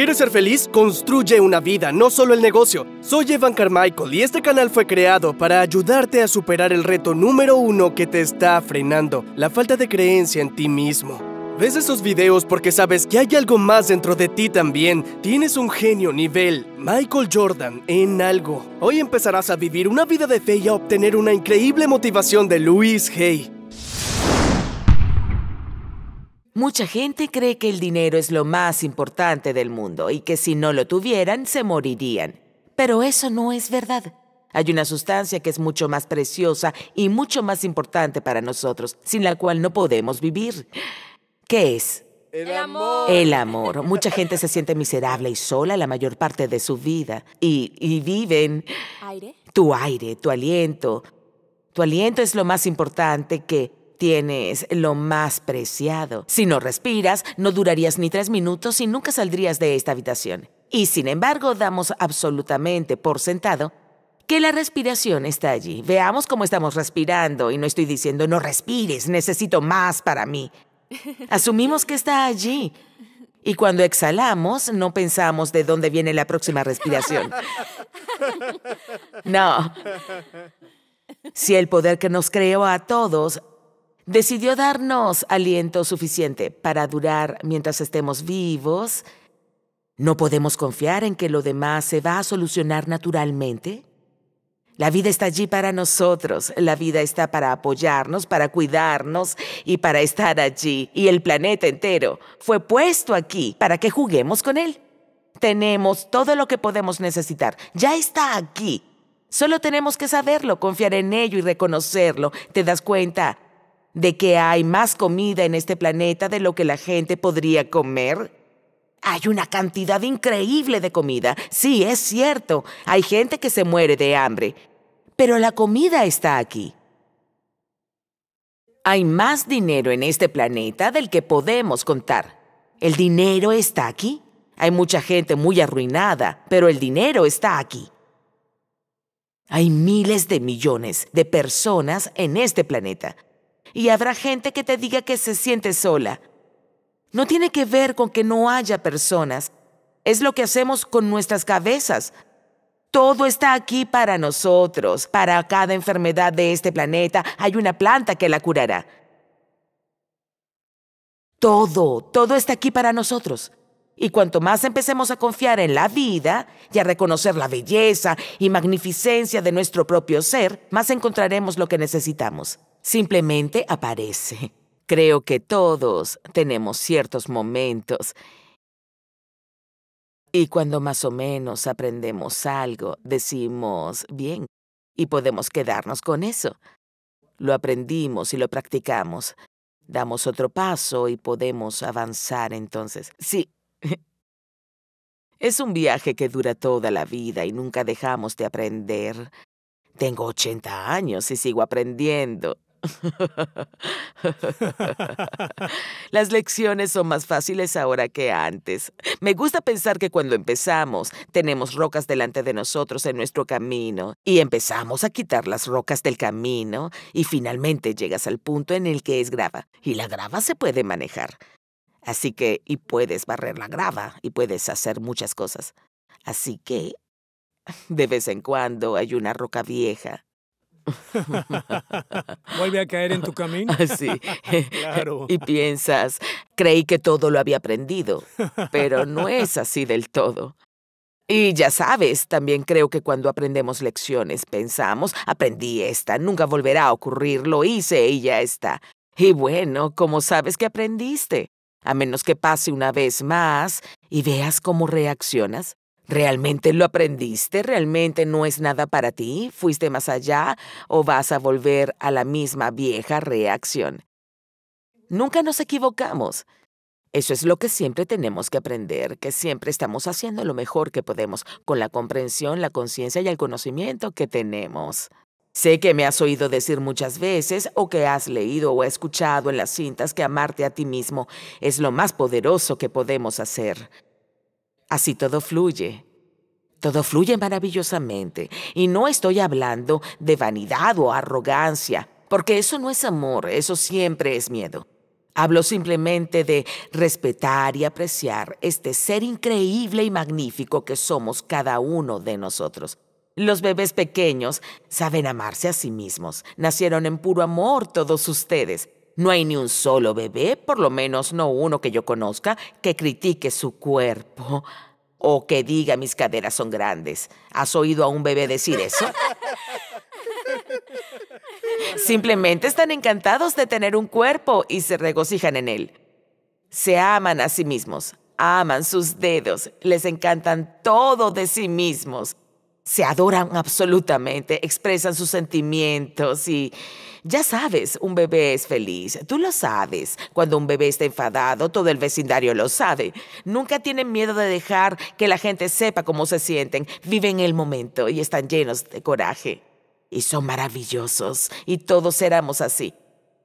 ¿Quieres ser feliz? Construye una vida, no solo el negocio. Soy Evan Carmichael y este canal fue creado para ayudarte a superar el reto número uno que te está frenando, la falta de creencia en ti mismo. Ves esos videos porque sabes que hay algo más dentro de ti también. Tienes un genio nivel Michael Jordan en algo. Hoy empezarás a vivir una vida de fe y a obtener una increíble motivación de Luis Hay. Mucha gente cree que el dinero es lo más importante del mundo y que si no lo tuvieran se morirían. Pero eso no es verdad. Hay una sustancia que es mucho más preciosa y mucho más importante para nosotros, sin la cual no podemos vivir. ¿Qué es? El amor. El amor. Mucha gente se siente miserable y sola la mayor parte de su vida y, y viven... ¿Aire? Tu aire, tu aliento. Tu aliento es lo más importante que Tienes lo más preciado. Si no respiras, no durarías ni tres minutos y nunca saldrías de esta habitación. Y sin embargo, damos absolutamente por sentado que la respiración está allí. Veamos cómo estamos respirando y no estoy diciendo no respires, necesito más para mí. Asumimos que está allí. Y cuando exhalamos, no pensamos de dónde viene la próxima respiración. No. Si el poder que nos creó a todos decidió darnos aliento suficiente para durar mientras estemos vivos, ¿no podemos confiar en que lo demás se va a solucionar naturalmente? La vida está allí para nosotros, la vida está para apoyarnos, para cuidarnos y para estar allí. Y el planeta entero fue puesto aquí para que juguemos con él. Tenemos todo lo que podemos necesitar, ya está aquí. Solo tenemos que saberlo, confiar en ello y reconocerlo. ¿Te das cuenta de que hay más comida en este planeta de lo que la gente podría comer? Hay una cantidad increíble de comida. Sí, es cierto. Hay gente que se muere de hambre. Pero la comida está aquí. Hay más dinero en este planeta del que podemos contar. El dinero está aquí. Hay mucha gente muy arruinada, pero el dinero está aquí. Hay miles de millones de personas en este planeta y habrá gente que te diga que se siente sola. No tiene que ver con que no haya personas. Es lo que hacemos con nuestras cabezas. Todo está aquí para nosotros, para cada enfermedad de este planeta. Hay una planta que la curará. Todo, todo está aquí para nosotros. Y cuanto más empecemos a confiar en la vida y a reconocer la belleza y magnificencia de nuestro propio ser, más encontraremos lo que necesitamos. Simplemente aparece. Creo que todos tenemos ciertos momentos y cuando más o menos aprendemos algo, decimos, bien, y podemos quedarnos con eso. Lo aprendimos y lo practicamos. Damos otro paso y podemos avanzar entonces. Sí. Es un viaje que dura toda la vida y nunca dejamos de aprender. Tengo 80 años y sigo aprendiendo. Las lecciones son más fáciles ahora que antes. Me gusta pensar que cuando empezamos, tenemos rocas delante de nosotros en nuestro camino y empezamos a quitar las rocas del camino y finalmente llegas al punto en el que es grava y la grava se puede manejar. Así que, y puedes barrer la grava y puedes hacer muchas cosas. Así que, de vez en cuando hay una roca vieja Vuelve a caer en tu camino. sí. claro. Y piensas, creí que todo lo había aprendido, pero no es así del todo. Y ya sabes, también creo que cuando aprendemos lecciones pensamos, aprendí esta, nunca volverá a ocurrir, lo hice y ya está. Y bueno, ¿cómo sabes que aprendiste? A menos que pase una vez más y veas cómo reaccionas. ¿Realmente lo aprendiste? ¿Realmente no es nada para ti? ¿Fuiste más allá o vas a volver a la misma vieja reacción? Nunca nos equivocamos. Eso es lo que siempre tenemos que aprender, que siempre estamos haciendo lo mejor que podemos con la comprensión, la conciencia y el conocimiento que tenemos. Sé que me has oído decir muchas veces o que has leído o escuchado en las cintas que amarte a ti mismo es lo más poderoso que podemos hacer. Así todo fluye. Todo fluye maravillosamente. Y no estoy hablando de vanidad o arrogancia, porque eso no es amor, eso siempre es miedo. Hablo simplemente de respetar y apreciar este ser increíble y magnífico que somos cada uno de nosotros. Los bebés pequeños saben amarse a sí mismos. Nacieron en puro amor todos ustedes. No hay ni un solo bebé, por lo menos no uno que yo conozca, que critique su cuerpo o que diga mis caderas son grandes. ¿Has oído a un bebé decir eso? Simplemente están encantados de tener un cuerpo y se regocijan en él. Se aman a sí mismos, aman sus dedos, les encantan todo de sí mismos se adoran absolutamente, expresan sus sentimientos y ya sabes, un bebé es feliz, tú lo sabes. Cuando un bebé está enfadado, todo el vecindario lo sabe. Nunca tienen miedo de dejar que la gente sepa cómo se sienten, viven el momento y están llenos de coraje. Y son maravillosos, y todos éramos así.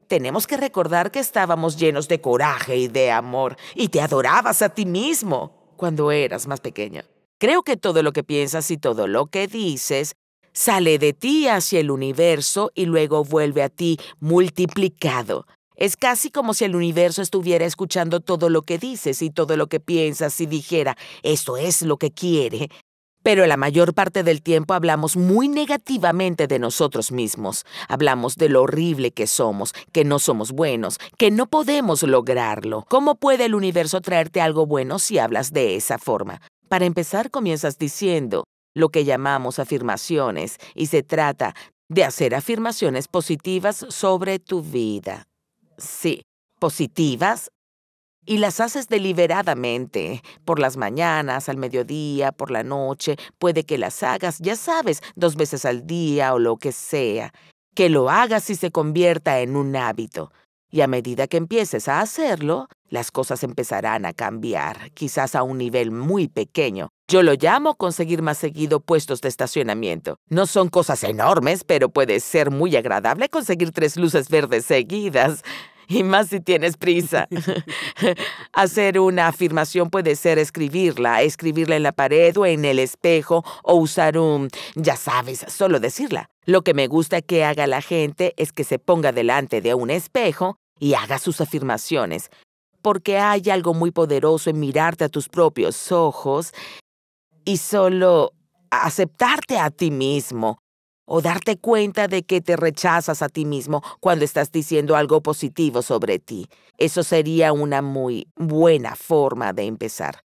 Tenemos que recordar que estábamos llenos de coraje y de amor, y te adorabas a ti mismo cuando eras más pequeño. Creo que todo lo que piensas y todo lo que dices sale de ti hacia el universo y luego vuelve a ti multiplicado. Es casi como si el universo estuviera escuchando todo lo que dices y todo lo que piensas y dijera, esto es lo que quiere. Pero la mayor parte del tiempo hablamos muy negativamente de nosotros mismos. Hablamos de lo horrible que somos, que no somos buenos, que no podemos lograrlo. ¿Cómo puede el universo traerte algo bueno si hablas de esa forma? Para empezar, comienzas diciendo lo que llamamos afirmaciones y se trata de hacer afirmaciones positivas sobre tu vida. Sí, positivas. Y las haces deliberadamente, por las mañanas, al mediodía, por la noche, puede que las hagas, ya sabes, dos veces al día o lo que sea. Que lo hagas y se convierta en un hábito. Y a medida que empieces a hacerlo, las cosas empezarán a cambiar, quizás a un nivel muy pequeño. Yo lo llamo conseguir más seguido puestos de estacionamiento. No son cosas enormes, pero puede ser muy agradable conseguir tres luces verdes seguidas. Y más si tienes prisa. Hacer una afirmación puede ser escribirla, escribirla en la pared o en el espejo o usar un, ya sabes, solo decirla. Lo que me gusta que haga la gente es que se ponga delante de un espejo y haga sus afirmaciones, porque hay algo muy poderoso en mirarte a tus propios ojos y solo aceptarte a ti mismo o darte cuenta de que te rechazas a ti mismo cuando estás diciendo algo positivo sobre ti. Eso sería una muy buena forma de empezar.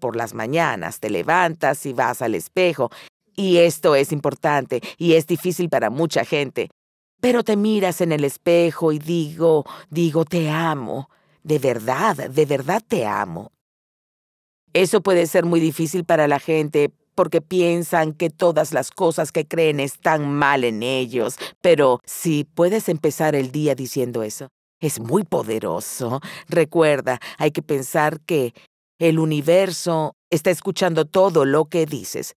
Por las mañanas te levantas y vas al espejo, y esto es importante y es difícil para mucha gente. Pero te miras en el espejo y digo, digo, te amo. De verdad, de verdad te amo. Eso puede ser muy difícil para la gente porque piensan que todas las cosas que creen están mal en ellos. Pero si puedes empezar el día diciendo eso, es muy poderoso. Recuerda, hay que pensar que el universo está escuchando todo lo que dices.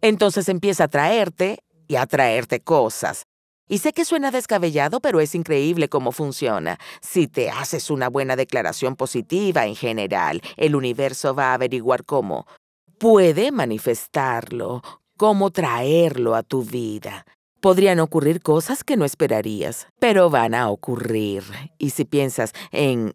Entonces empieza a traerte y a traerte cosas. Y sé que suena descabellado, pero es increíble cómo funciona. Si te haces una buena declaración positiva en general, el universo va a averiguar cómo. Puede manifestarlo, cómo traerlo a tu vida. Podrían ocurrir cosas que no esperarías, pero van a ocurrir. Y si piensas en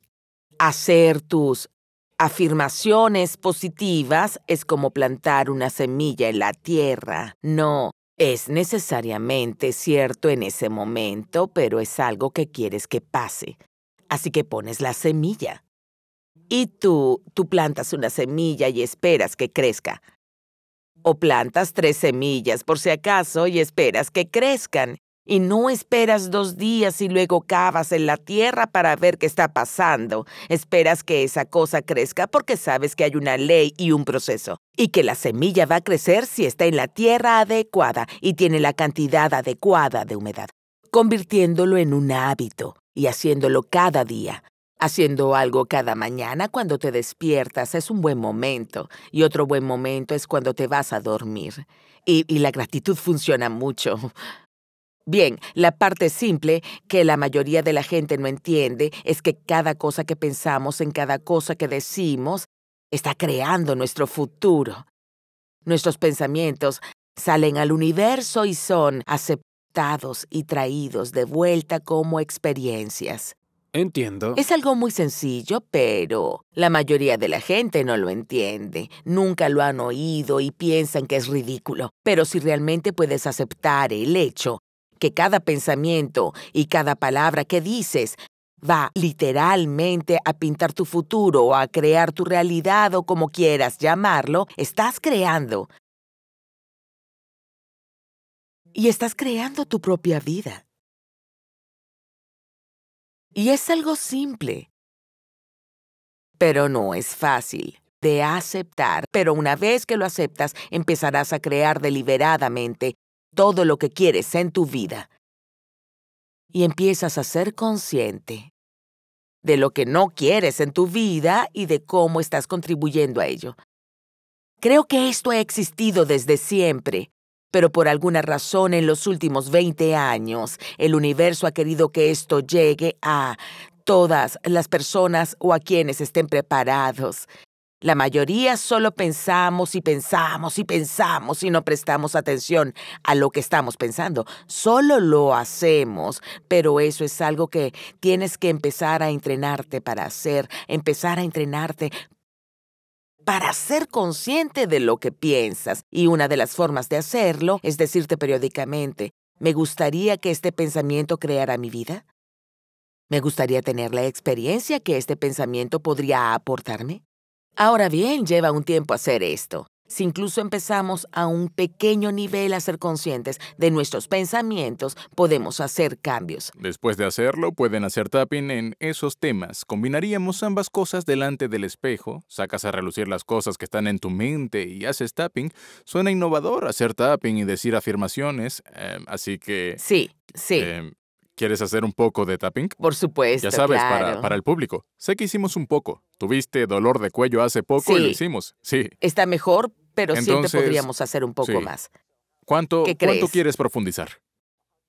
hacer tus afirmaciones positivas, es como plantar una semilla en la tierra. No, es necesariamente cierto en ese momento, pero es algo que quieres que pase. Así que pones la semilla. Y tú, tú plantas una semilla y esperas que crezca. O plantas tres semillas por si acaso y esperas que crezcan y no esperas dos días y luego cavas en la tierra para ver qué está pasando. Esperas que esa cosa crezca porque sabes que hay una ley y un proceso y que la semilla va a crecer si está en la tierra adecuada y tiene la cantidad adecuada de humedad, convirtiéndolo en un hábito y haciéndolo cada día. Haciendo algo cada mañana cuando te despiertas es un buen momento y otro buen momento es cuando te vas a dormir. Y, la gratitud funciona mucho. Bien, la parte simple que la mayoría de la gente no entiende es que cada cosa que pensamos, en cada cosa que decimos, está creando nuestro futuro. Nuestros pensamientos salen al universo y son aceptados y traídos de vuelta como experiencias. Entiendo. Es algo muy sencillo, pero la mayoría de la gente no lo entiende. Nunca lo han oído y piensan que es ridículo. Pero si realmente puedes aceptar el hecho que cada pensamiento y cada palabra que dices va literalmente a pintar tu futuro o a crear tu realidad o como quieras llamarlo, estás creando. Y estás creando tu propia vida. Y es algo simple, pero no es fácil de aceptar, pero una vez que lo aceptas, empezarás a crear deliberadamente todo lo que quieres en tu vida. Y empiezas a ser consciente de lo que no quieres en tu vida y de cómo estás contribuyendo a ello. Creo que esto ha existido desde siempre, pero por alguna razón en los últimos 20 años el universo ha querido que esto llegue a todas las personas o a quienes estén preparados la mayoría solo pensamos y pensamos y pensamos y no prestamos atención a lo que estamos pensando. Solo lo hacemos, pero eso es algo que tienes que empezar a entrenarte para hacer, empezar a entrenarte para ser consciente de lo que piensas. Y una de las formas de hacerlo es decirte periódicamente, ¿me gustaría que este pensamiento creara mi vida? ¿Me gustaría tener la experiencia que este pensamiento podría aportarme? Ahora bien, lleva un tiempo hacer esto. Si incluso empezamos a un pequeño nivel a ser conscientes de nuestros pensamientos, podemos hacer cambios. Después de hacerlo, pueden hacer tapping en esos temas. Combinaríamos ambas cosas delante del espejo, sacas a relucir las cosas que están en tu mente y haces tapping. Suena innovador hacer tapping y decir afirmaciones, em, así que... Sí, sí. Em, ¿Quieres hacer un poco de tapping? Por supuesto. Ya sabes, para, el público. Sé que hicimos un poco. Tuviste dolor de cuello hace poco y lo hicimos. Sí. Está mejor, pero siempre podríamos hacer un poco más. ¿Cuánto, ¿Qué ¿Cuánto quieres profundizar?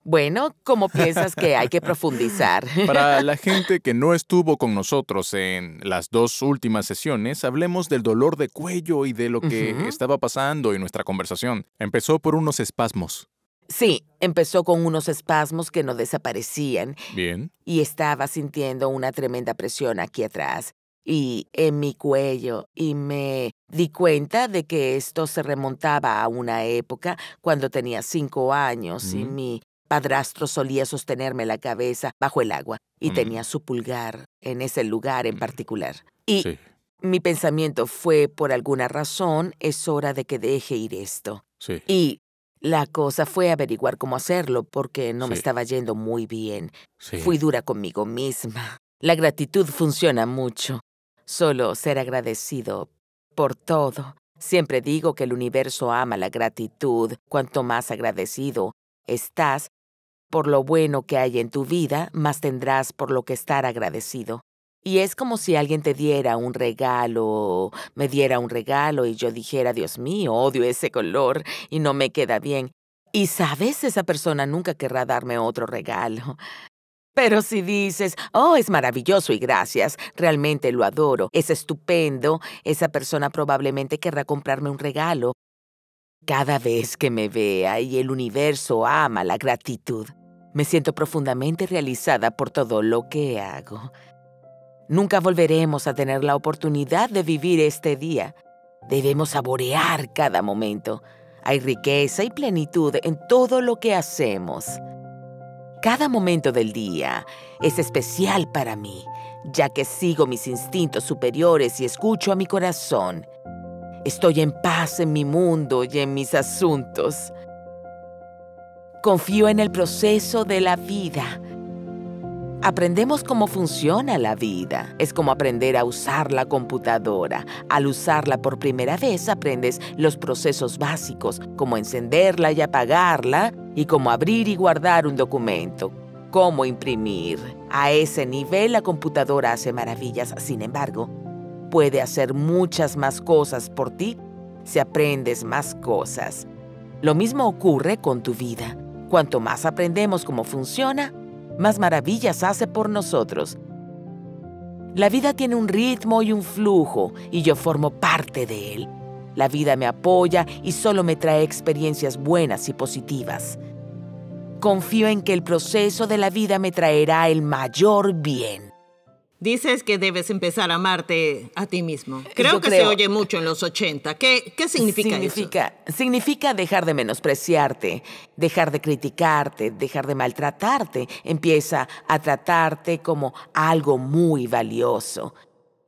Bueno, ¿cómo piensas que hay que profundizar? Para la gente que no estuvo con nosotros en las dos últimas sesiones, hablemos del dolor de cuello y de lo que estaba pasando y nuestra conversación. Empezó por unos espasmos. Sí, empezó con unos espasmos que no desaparecían. Bien. Y estaba sintiendo una tremenda presión aquí atrás y en mi cuello y me di cuenta de que esto se remontaba a una época cuando tenía cinco años y mm. mi padrastro solía sostenerme la cabeza bajo el agua y mm. tenía su pulgar en ese lugar en mm. particular. Y mi pensamiento fue, por alguna razón, es hora de que deje ir esto. Sí. Y la cosa fue averiguar cómo hacerlo porque no me estaba yendo muy bien. Fui dura conmigo misma. La gratitud funciona mucho. Solo ser agradecido por todo. Siempre digo que el universo ama la gratitud. Cuanto más agradecido estás por lo bueno que hay en tu vida, más tendrás por lo que estar agradecido. Y es como si alguien te diera un regalo, me diera un regalo y yo dijera, Dios mío, odio ese color y no me queda bien. Y sabes, esa persona nunca querrá darme otro regalo. Pero si dices, oh, es maravilloso y gracias, realmente lo adoro, es estupendo, esa persona probablemente querrá comprarme un regalo. Cada vez que me vea y el universo ama la gratitud, me siento profundamente realizada por todo lo que hago. Nunca volveremos a tener la oportunidad de vivir este día. Debemos saborear cada momento. Hay riqueza y plenitud en todo lo que hacemos. Cada momento del día es especial para mí, ya que sigo mis instintos superiores y escucho a mi corazón. Estoy en paz en mi mundo y en mis asuntos. Confío en el proceso de la vida aprendemos cómo funciona la vida. Es como aprender a usar la computadora. Al usarla por primera vez aprendes los procesos básicos, como encenderla y apagarla, y cómo abrir y guardar un documento, cómo imprimir. A ese nivel la computadora hace maravillas, sin embargo, puede hacer muchas más cosas por ti si aprendes más cosas. Lo mismo ocurre con tu vida. Cuanto más aprendemos cómo funciona, más maravillas hace por nosotros. La vida tiene un ritmo y un flujo, y yo formo parte de él. La vida me apoya y solo me trae experiencias buenas y positivas. Confío en que el proceso de la vida me traerá el mayor bien. Dices que debes empezar a amarte a ti mismo. Eh, creo que se oye mucho en los 80. ¿Qué, qué significa, significa, eso? Significa dejar de menospreciarte, dejar de criticarte, dejar de maltratarte. Empieza a tratarte como algo muy valioso.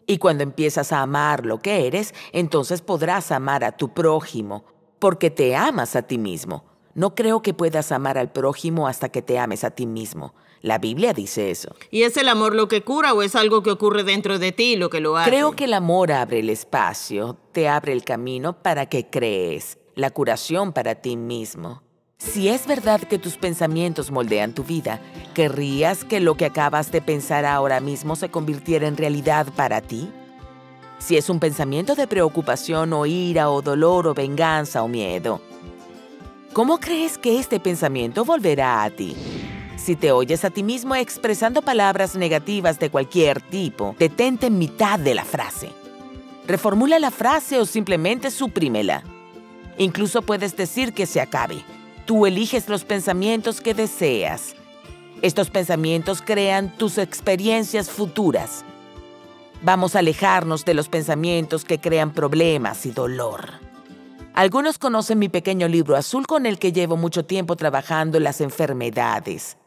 Y cuando empiezas a amar lo que eres, entonces podrás amar a tu prójimo, porque te amas a ti mismo. No creo que puedas amar al prójimo hasta que te ames a ti mismo. La Biblia dice eso. ¿Y es el amor lo que cura o es algo que ocurre dentro de ti lo que lo hace? Creo que el amor abre el espacio, te abre el camino para que crees, la curación para ti mismo. Si es verdad que tus pensamientos moldean tu vida, ¿querrías que lo que acabas de pensar ahora mismo se convirtiera en realidad para ti? Si es un pensamiento de preocupación o ira o dolor o venganza o miedo, ¿cómo crees que este pensamiento volverá a ti? Si te oyes a ti mismo expresando palabras negativas de cualquier tipo, detente en mitad de la frase. Reformula la frase o simplemente suprímela. Incluso puedes decir que se acabe. Tú eliges los pensamientos que deseas. Estos pensamientos crean tus experiencias futuras. Vamos a alejarnos de los pensamientos que crean problemas y dolor. Algunos conocen mi pequeño libro azul con el que llevo mucho tiempo trabajando las enfermedades.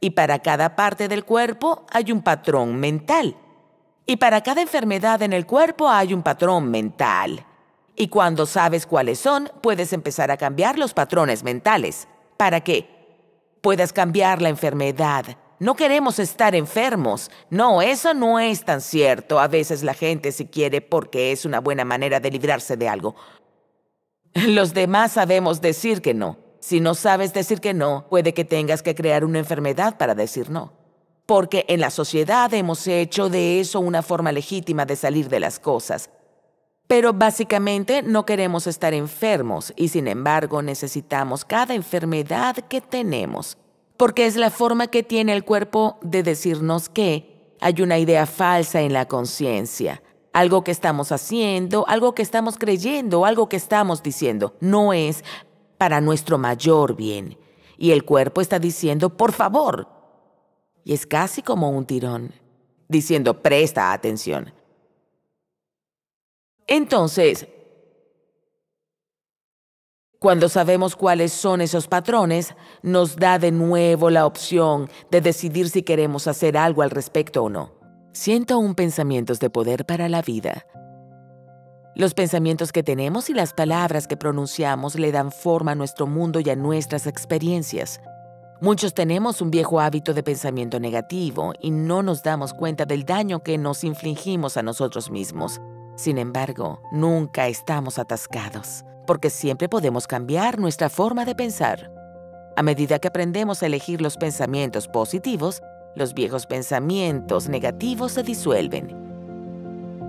Y para cada parte del cuerpo hay un patrón mental. Y para cada enfermedad en el cuerpo hay un patrón mental. Y cuando sabes cuáles son, puedes empezar a cambiar los patrones mentales para que puedas cambiar la enfermedad. No queremos estar enfermos. No, eso no es tan cierto. A veces la gente se quiere porque es una buena manera de librarse de algo. Los demás sabemos decir que no. Si no sabes decir que no, puede que tengas que crear una enfermedad para decir no. Porque en la sociedad hemos hecho de eso una forma legítima de salir de las cosas. Pero básicamente no queremos estar enfermos y sin embargo necesitamos cada enfermedad que tenemos. Porque es la forma que tiene el cuerpo de decirnos que hay una idea falsa en la conciencia algo que estamos haciendo, algo que estamos creyendo, algo que estamos diciendo. No es, para nuestro mayor bien. Y el cuerpo está diciendo, por favor. Y es casi como un tirón, diciendo, presta atención. Entonces, cuando sabemos cuáles son esos patrones, nos da de nuevo la opción de decidir si queremos hacer algo al respecto o no. Siento un pensamientos de poder para la vida. Los pensamientos que tenemos y las palabras que pronunciamos le dan forma a nuestro mundo y a nuestras experiencias. Muchos tenemos un viejo hábito de pensamiento negativo y no nos damos cuenta del daño que nos infligimos a nosotros mismos. Sin embargo, nunca estamos atascados, porque siempre podemos cambiar nuestra forma de pensar. A medida que aprendemos a elegir los pensamientos positivos, los viejos pensamientos negativos se disuelven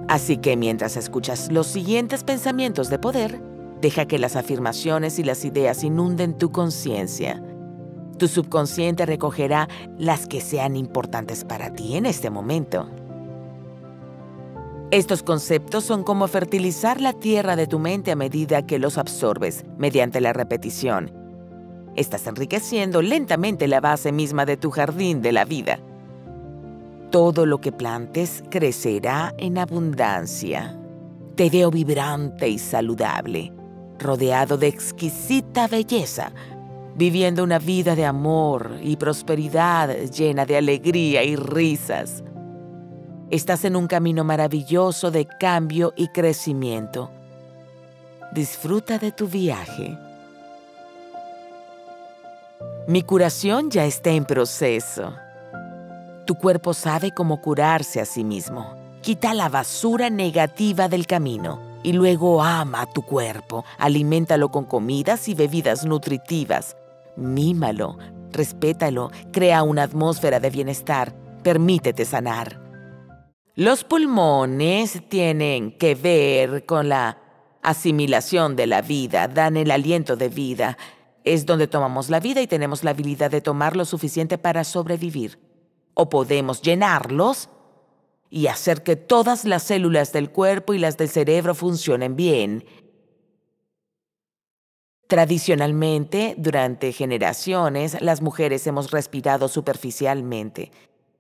Así que mientras escuchas los siguientes pensamientos de poder, deja que las afirmaciones y las ideas inunden tu conciencia. Tu subconsciente recogerá las que sean importantes para ti en este momento. Estos conceptos son como fertilizar la tierra de tu mente a medida que los absorbes mediante la repetición. Estás enriqueciendo lentamente la base misma de tu jardín de la vida. Todo lo que plantes crecerá en abundancia. Te veo vibrante y saludable, rodeado de exquisita belleza, viviendo una vida de amor y prosperidad llena de alegría y risas. Estás en un camino maravilloso de cambio y crecimiento. Disfruta de tu viaje. Mi curación ya está en proceso. Tu cuerpo sabe cómo curarse a sí mismo. Quita la basura negativa del camino y luego ama a tu cuerpo. Aliméntalo con comidas y bebidas nutritivas. Mímalo, respétalo, crea una atmósfera de bienestar. Permítete sanar. Los pulmones tienen que ver con la asimilación de la vida, dan el aliento de vida. Es donde tomamos la vida y tenemos la habilidad de tomar lo suficiente para sobrevivir o podemos llenarlos y hacer que todas las células del cuerpo y las del cerebro funcionen bien. Tradicionalmente, durante generaciones, las mujeres hemos respirado superficialmente,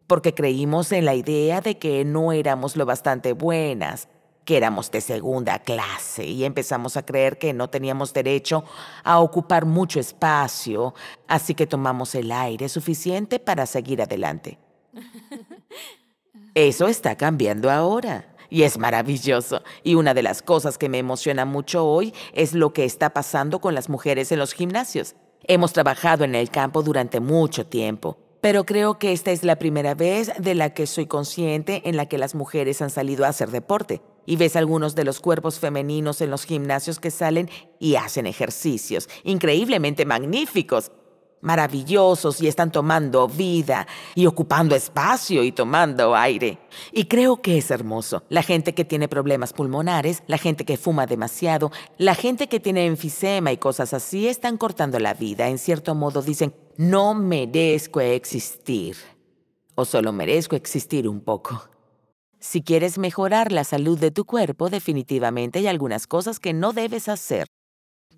porque creímos en la idea de que no éramos lo bastante buenas, que éramos de segunda clase y empezamos a creer que no teníamos derecho a ocupar mucho espacio, así que tomamos el aire suficiente para seguir adelante. Eso está cambiando ahora y es maravilloso. Y una de las cosas que me emociona mucho hoy es lo que está pasando con las mujeres en los gimnasios. Hemos trabajado en el campo durante mucho tiempo, pero creo que esta es la primera vez de la que soy consciente en la que las mujeres han salido a hacer deporte. Y ves algunos de los cuerpos femeninos en los gimnasios que salen y hacen ejercicios increíblemente magníficos maravillosos y están tomando vida y ocupando espacio y tomando aire. Y creo que es hermoso. La gente que tiene problemas pulmonares, la gente que fuma demasiado, la gente que tiene enfisema y cosas así están cortando la vida. En cierto modo dicen, no merezco existir. O solo merezco existir un poco. Si quieres mejorar la salud de tu cuerpo, definitivamente hay algunas cosas que no debes hacer.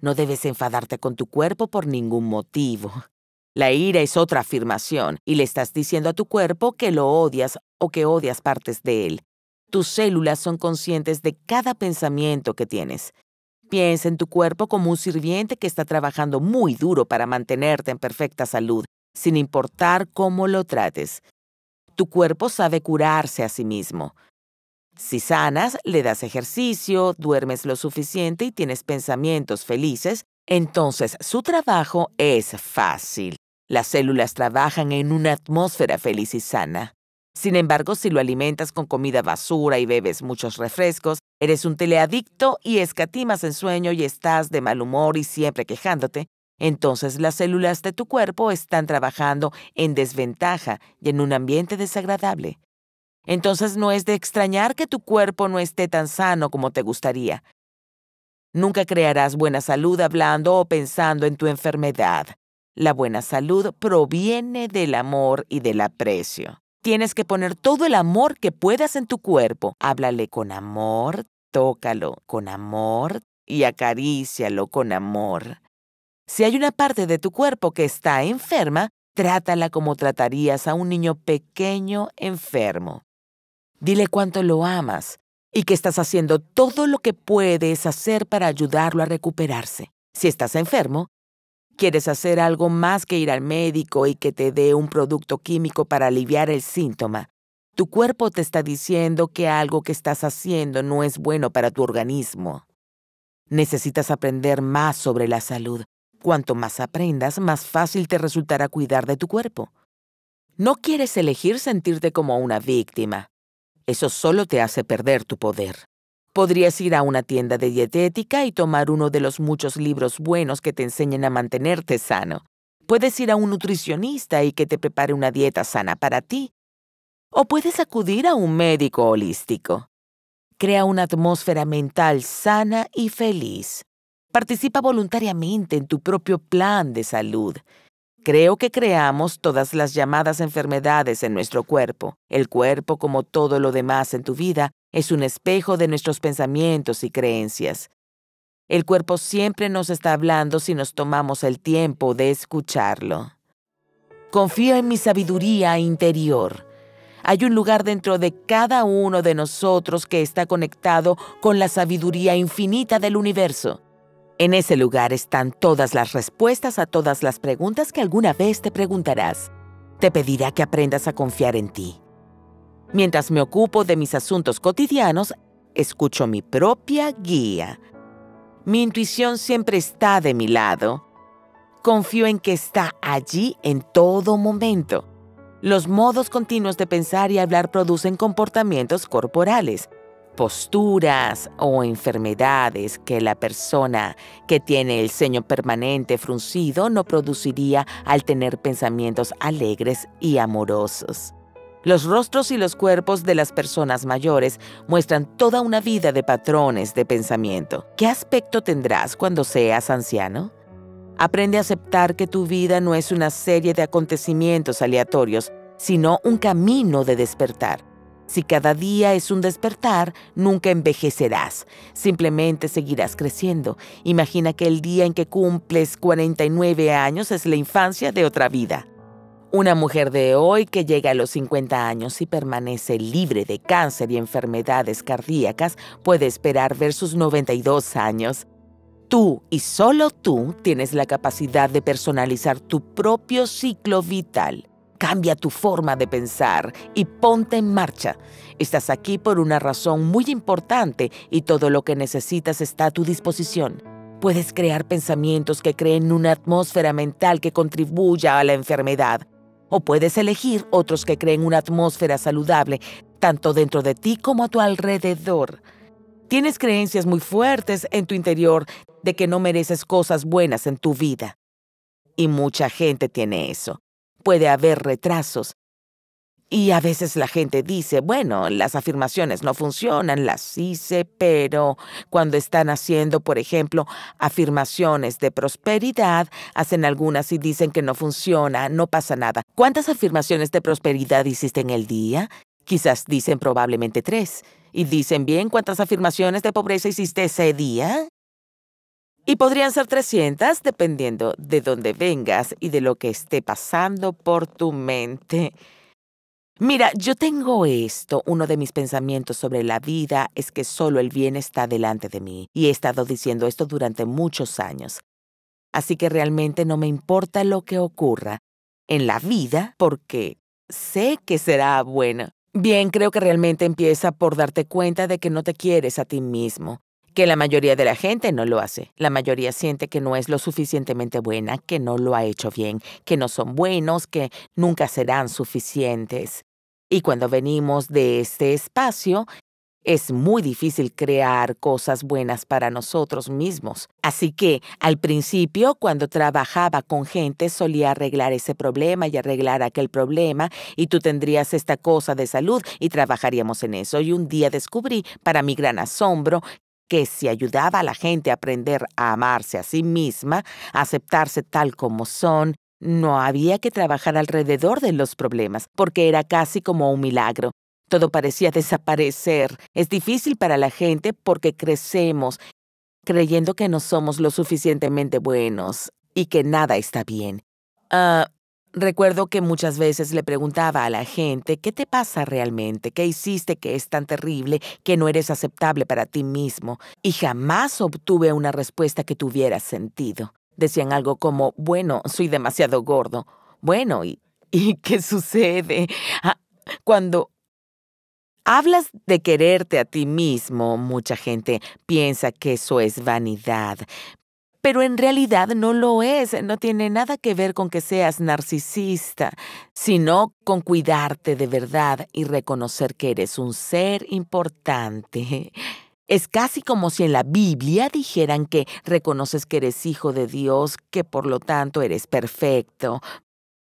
No debes enfadarte con tu cuerpo por ningún motivo. La ira es otra afirmación y le estás diciendo a tu cuerpo que lo odias o que odias partes de él. Tus células son conscientes de cada pensamiento que tienes. Piensa en tu cuerpo como un sirviente que está trabajando muy duro para mantenerte en perfecta salud, sin importar cómo lo trates. Tu cuerpo sabe curarse a sí mismo. Si sanas, le das ejercicio, duermes lo suficiente y tienes pensamientos felices, entonces su trabajo es fácil. Las células trabajan en una atmósfera feliz y sana. Sin embargo, si lo alimentas con comida basura y bebes muchos refrescos, eres un teleadicto y escatimas en sueño y estás de mal humor y siempre quejándote, entonces las células de tu cuerpo están trabajando en desventaja y en un ambiente desagradable. Entonces no es de extrañar que tu cuerpo no esté tan sano como te gustaría. Nunca crearás buena salud hablando o pensando en tu enfermedad. La buena salud proviene del amor y del aprecio. Tienes que poner todo el amor que puedas en tu cuerpo. Háblale con amor, tócalo con amor y acarícialo con amor. Si hay una parte de tu cuerpo que está enferma, trátala como tratarías a un niño pequeño enfermo. Dile cuánto lo amas y que estás haciendo todo lo que puedes hacer para ayudarlo a recuperarse. Si estás enfermo, quieres hacer algo más que ir al médico y que te dé un producto químico para aliviar el síntoma. Tu cuerpo te está diciendo que algo que estás haciendo no es bueno para tu organismo. Necesitas aprender más sobre la salud. Cuanto más aprendas, más fácil te resultará cuidar de tu cuerpo. No quieres elegir sentirte como una víctima. Eso solo te hace perder tu poder. Podrías ir a una tienda de dietética y tomar uno de los muchos libros buenos que te enseñan a mantenerte sano. Puedes ir a un nutricionista y que te prepare una dieta sana para ti. O puedes acudir a un médico holístico. Crea una atmósfera mental sana y feliz. Participa voluntariamente en tu propio plan de salud. Creo que creamos todas las llamadas enfermedades en nuestro cuerpo. El cuerpo, como todo lo demás en tu vida, es un espejo de nuestros pensamientos y creencias. El cuerpo siempre nos está hablando si nos tomamos el tiempo de escucharlo. Confío en mi sabiduría interior. Hay un lugar dentro de cada uno de nosotros que está conectado con la sabiduría infinita del universo. En ese lugar están todas las respuestas a todas las preguntas que alguna vez te preguntarás. Te pedirá que aprendas a confiar en ti. Mientras me ocupo de mis asuntos cotidianos, escucho mi propia guía. Mi intuición siempre está de mi lado. Confío en que está allí en todo momento. Los modos continuos de pensar y hablar producen comportamientos corporales, posturas o enfermedades que la persona que tiene el ceño permanente fruncido no produciría al tener pensamientos alegres y amorosos. Los rostros y los cuerpos de las personas mayores muestran toda una vida de patrones de pensamiento. ¿Qué aspecto tendrás cuando seas anciano? Aprende a aceptar que tu vida no es una serie de acontecimientos aleatorios, sino un camino de despertar si cada día es un despertar, nunca envejecerás. Simplemente seguirás creciendo. Imagina que el día en que cumples 49 años es la infancia de otra vida. Una mujer de hoy que llega a los 50 años y permanece libre de cáncer y enfermedades cardíacas puede esperar ver sus 92 años. Tú y solo tú tienes la capacidad de personalizar tu propio ciclo vital. Cambia tu forma de pensar y ponte en marcha. Estás aquí por una razón muy importante y todo lo que necesitas está a tu disposición. Puedes crear pensamientos que creen una atmósfera mental que contribuya a la enfermedad. O puedes elegir otros que creen una atmósfera saludable, tanto dentro de ti como a tu alrededor. Tienes creencias muy fuertes en tu interior de que no mereces cosas buenas en tu vida. Y mucha gente tiene eso puede haber retrasos. Y a veces la gente dice, bueno, las afirmaciones no funcionan, las hice, pero cuando están haciendo, por ejemplo, afirmaciones de prosperidad, hacen algunas y dicen que no funciona, no pasa nada. ¿Cuántas afirmaciones de prosperidad hiciste en el día? Quizás dicen probablemente tres. Y dicen, bien, ¿cuántas afirmaciones de pobreza hiciste ese día? Y podrían ser 300 dependiendo de dónde vengas y de lo que esté pasando por tu mente. Mira, yo tengo esto. Uno de mis pensamientos sobre la vida es que solo el bien está delante de mí. Y he estado diciendo esto durante muchos años. Así que realmente no me importa lo que ocurra en la vida porque sé que será buena. Bien, creo que realmente empieza por darte cuenta de que no te quieres a ti mismo que la mayoría de la gente no lo hace. La mayoría siente que no es lo suficientemente buena, que no lo ha hecho bien, que no son buenos, que nunca serán suficientes. Y cuando venimos de este espacio, es muy difícil crear cosas buenas para nosotros mismos. Así que al principio, cuando trabajaba con gente, solía arreglar ese problema y arreglar aquel problema, y tú tendrías esta cosa de salud y trabajaríamos en eso. Y un día descubrí, para mi gran asombro, que si ayudaba a la gente a aprender a amarse a sí misma, a aceptarse tal como son, no había que trabajar alrededor de los problemas, porque era casi como un milagro. Todo parecía desaparecer. Es difícil para la gente porque crecemos creyendo que no somos lo suficientemente buenos y que nada está bien. Ah... Recuerdo que muchas veces le preguntaba a la gente, ¿qué te pasa realmente? ¿Qué hiciste que es tan terrible que no eres aceptable para ti mismo? Y jamás obtuve una respuesta que tuviera sentido. Decían algo como, bueno, soy demasiado gordo. Bueno, ¿y, qué sucede? Ah, cuando hablas de quererte a ti mismo, mucha gente piensa que eso es vanidad, pero en realidad no lo es, no tiene nada que ver con que seas narcisista, sino con cuidarte de verdad y reconocer que eres un ser importante. Es casi como si en la Biblia dijeran que reconoces que eres hijo de Dios, que por lo tanto eres perfecto.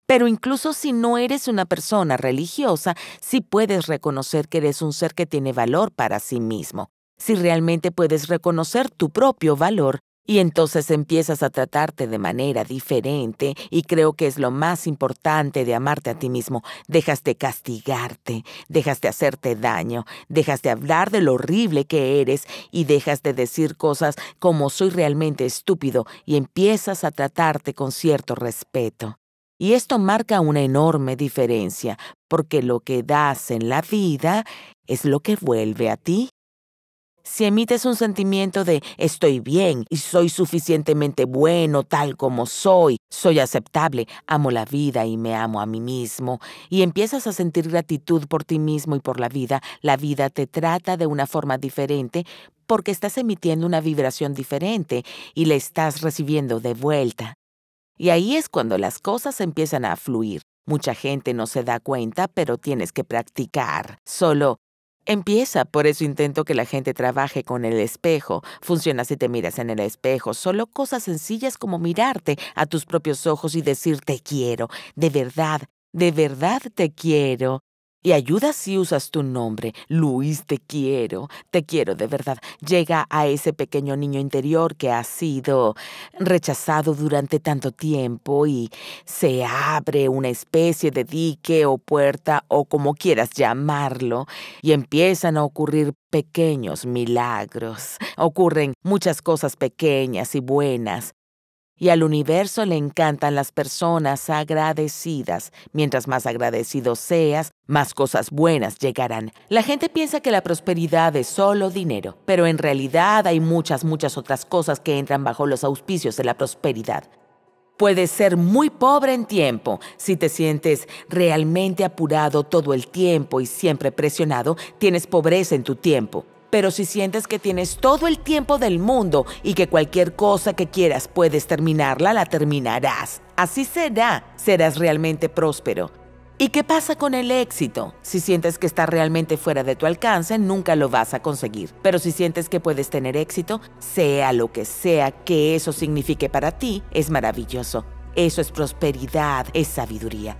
Pero incluso si no eres una persona religiosa, sí puedes reconocer que eres un ser que tiene valor para sí mismo. Si realmente puedes reconocer tu propio valor, y entonces empiezas a tratarte de manera diferente y creo que es lo más importante de amarte a ti mismo. Dejas de castigarte, dejas de hacerte daño, dejas de hablar de lo horrible que eres y dejas de decir cosas como soy realmente estúpido y empiezas a tratarte con cierto respeto. Y esto marca una enorme diferencia, porque lo que das en la vida es lo que vuelve a ti. Si emites un sentimiento de estoy bien y soy suficientemente bueno tal como soy, soy aceptable, amo la vida y me amo a mí mismo, y empiezas a sentir gratitud por ti mismo y por la vida, la vida te trata de una forma diferente porque estás emitiendo una vibración diferente y la estás recibiendo de vuelta. Y ahí es cuando las cosas empiezan a fluir. Mucha gente no se da cuenta, pero tienes que practicar. Solo Empieza por eso intento que la gente trabaje con el espejo. Funciona si te miras en el espejo. Solo cosas sencillas como mirarte a tus propios ojos y decir te quiero. De verdad, de verdad te quiero. Y ayuda si usas tu nombre. Luis, te quiero, te quiero de verdad. Llega a ese pequeño niño interior que ha sido rechazado durante tanto tiempo y se abre una especie de dique o puerta o como quieras llamarlo y empiezan a ocurrir pequeños milagros. Ocurren muchas cosas pequeñas y buenas y al universo le encantan las personas agradecidas. Mientras más agradecido seas, más cosas buenas llegarán. La gente piensa que la prosperidad es solo dinero, pero en realidad hay muchas, muchas otras cosas que entran bajo los auspicios de la prosperidad. Puedes ser muy pobre en tiempo. Si te sientes realmente apurado todo el tiempo y siempre presionado, tienes pobreza en tu tiempo. Pero si sientes que tienes todo el tiempo del mundo y que cualquier cosa que quieras puedes terminarla, la terminarás. Así será, serás realmente próspero. ¿Y qué pasa con el éxito? Si sientes que está realmente fuera de tu alcance, nunca lo vas a conseguir. Pero si sientes que puedes tener éxito, sea lo que sea que eso signifique para ti, es maravilloso. Eso es prosperidad, es sabiduría.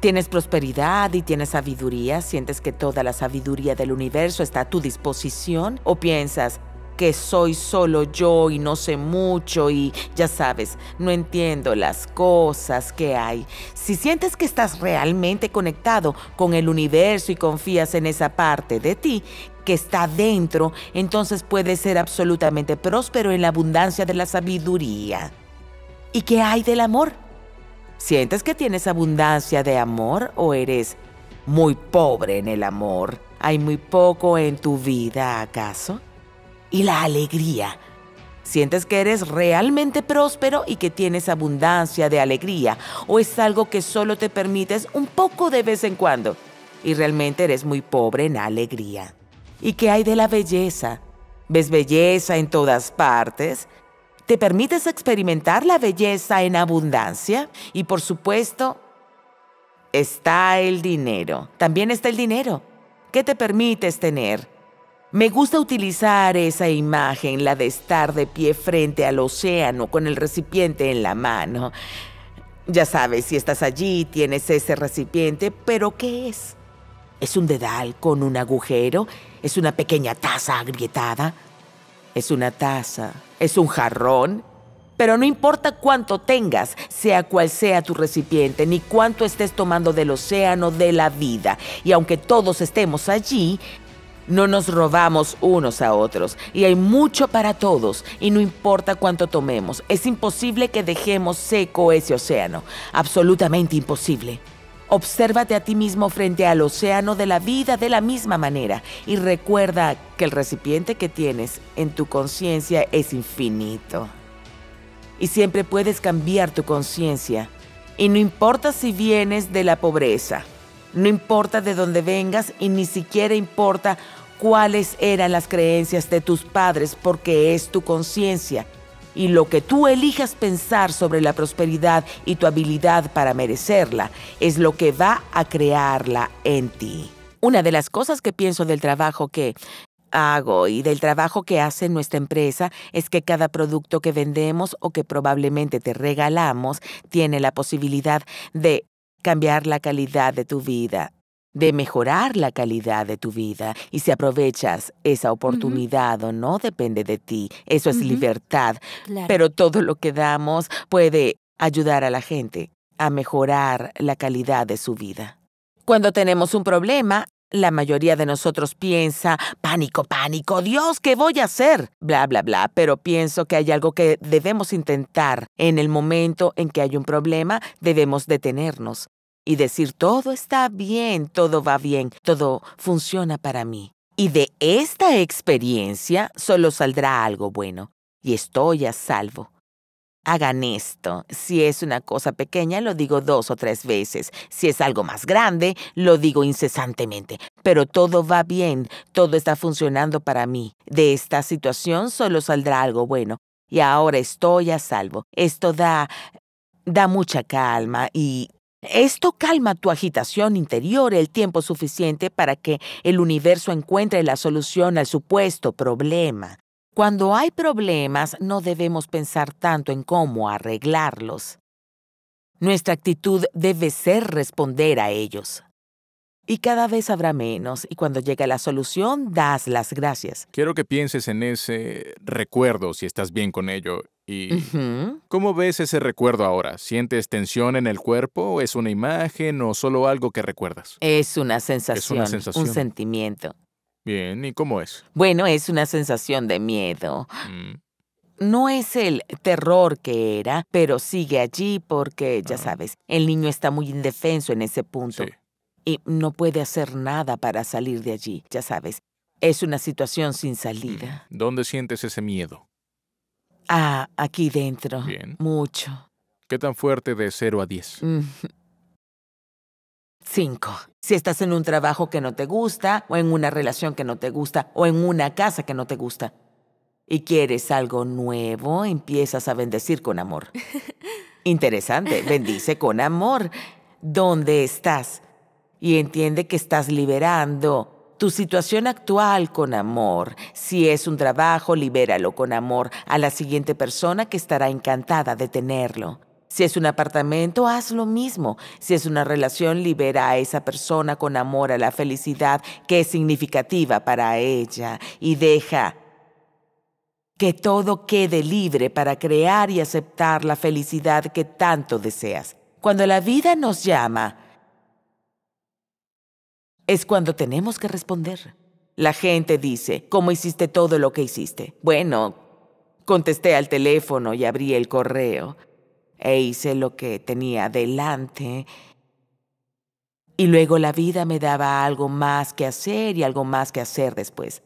Tienes prosperidad y tienes sabiduría, sientes que toda la sabiduría del universo está a tu disposición o piensas que soy solo yo y no sé mucho y ya sabes, no entiendo las cosas que hay. Si sientes que estás realmente conectado con el universo y confías en esa parte de ti que está dentro, entonces puedes ser absolutamente próspero en la abundancia de la sabiduría. ¿Y qué hay del amor? ¿Sientes que tienes abundancia de amor o eres muy pobre en el amor? ¿Hay muy poco en tu vida acaso? ¿Y la alegría? ¿Sientes que eres realmente próspero y que tienes abundancia de alegría? ¿O es algo que solo te permites un poco de vez en cuando y realmente eres muy pobre en alegría? ¿Y qué hay de la belleza? ¿Ves belleza en todas partes? te permites experimentar la belleza en abundancia y por supuesto está el dinero. También está el dinero. ¿Qué te permites tener? Me gusta utilizar esa imagen, la de estar de pie frente al océano con el recipiente en la mano. Ya sabes, si estás allí, tienes ese recipiente, pero ¿qué es? ¿Es un dedal con un agujero? ¿Es una pequeña taza agrietada? Es una taza es un jarrón. Pero no importa cuánto tengas, sea cual sea tu recipiente, ni cuánto estés tomando del océano de la vida. Y aunque todos estemos allí, no nos robamos unos a otros y hay mucho para todos y no importa cuánto tomemos, es imposible que dejemos seco ese océano, absolutamente imposible. Obsérvate a ti mismo frente al océano de la vida de la misma manera y recuerda que el recipiente que tienes en tu conciencia es infinito. Y siempre puedes cambiar tu conciencia. Y no importa si vienes de la pobreza, no importa de dónde vengas y ni siquiera importa cuáles eran las creencias de tus padres porque es tu conciencia y lo que tú elijas pensar sobre la prosperidad y tu habilidad para merecerla es lo que va a crearla en ti. Una de las cosas que pienso del trabajo que hago y del trabajo que hace nuestra empresa es que cada producto que vendemos o que probablemente te regalamos tiene la posibilidad de cambiar la calidad de tu vida, de mejorar la calidad de tu vida. Y si aprovechas esa oportunidad o no, depende de ti. Eso es libertad. Pero todo lo que damos puede ayudar a la gente a mejorar la calidad de su vida. Cuando tenemos un problema, la mayoría de nosotros piensa, pánico, pánico, Dios, ¿qué voy a hacer? Bla, bla, bla, pero pienso que hay algo que debemos intentar. En el momento en que hay un problema, debemos detenernos, y decir todo está bien, todo va bien, todo funciona para mí. Y de esta experiencia solo saldrá algo bueno y estoy a salvo. Hagan esto. Si es una cosa pequeña, lo digo dos o tres veces. Si es algo más grande, lo digo incesantemente. Pero todo va bien, todo está funcionando para mí. De esta situación solo saldrá algo bueno. Y ahora estoy a salvo. Esto da da mucha calma y esto calma tu agitación interior el tiempo suficiente para que el universo encuentre la solución al supuesto problema. Cuando hay problemas no debemos pensar tanto en cómo arreglarlos. Nuestra actitud debe ser responder a ellos. Y cada vez habrá menos, y cuando llega la solución, das las gracias. Quiero que pienses en ese recuerdo, si estás bien con ello, ¿Y cómo ves ese recuerdo ahora? ¿Sientes tensión en el cuerpo? ¿Es una imagen o solo algo que recuerdas? Es una sensación, es un sentimiento. Bien, ¿y cómo es? Bueno, es una sensación de miedo. Mm. No es el terror que era, pero sigue allí porque, ya sabes, el niño está muy indefenso en ese punto. Y no puede hacer nada para salir de allí, ya sabes. Es una situación sin salida. Mm, ¿Dónde sientes ese miedo? Ah, aquí dentro. Bien. Mucho. ¿Qué tan fuerte de 0 a 10? 5. Mm. Si estás en un trabajo que no te gusta, o en una relación que no te gusta, o en una casa que no te gusta, y quieres algo nuevo, empiezas a bendecir con amor. Interesante, bendice con amor. ¿Dónde estás? Y entiende que estás liberando tu situación actual con amor. Si es un trabajo, libéralo con amor a la siguiente persona que estará encantada de tenerlo. Si es un apartamento, haz lo mismo. Si es una relación, libera a esa persona con amor a la felicidad que es significativa para ella y deja que todo quede libre para crear y aceptar la felicidad que tanto deseas. Cuando la vida nos llama, es cuando tenemos que responder. La gente dice, ¿cómo hiciste todo lo que hiciste? Bueno, contesté al teléfono y abrí el correo e hice lo que tenía delante. Y luego la vida me daba algo más que hacer y algo más que hacer después.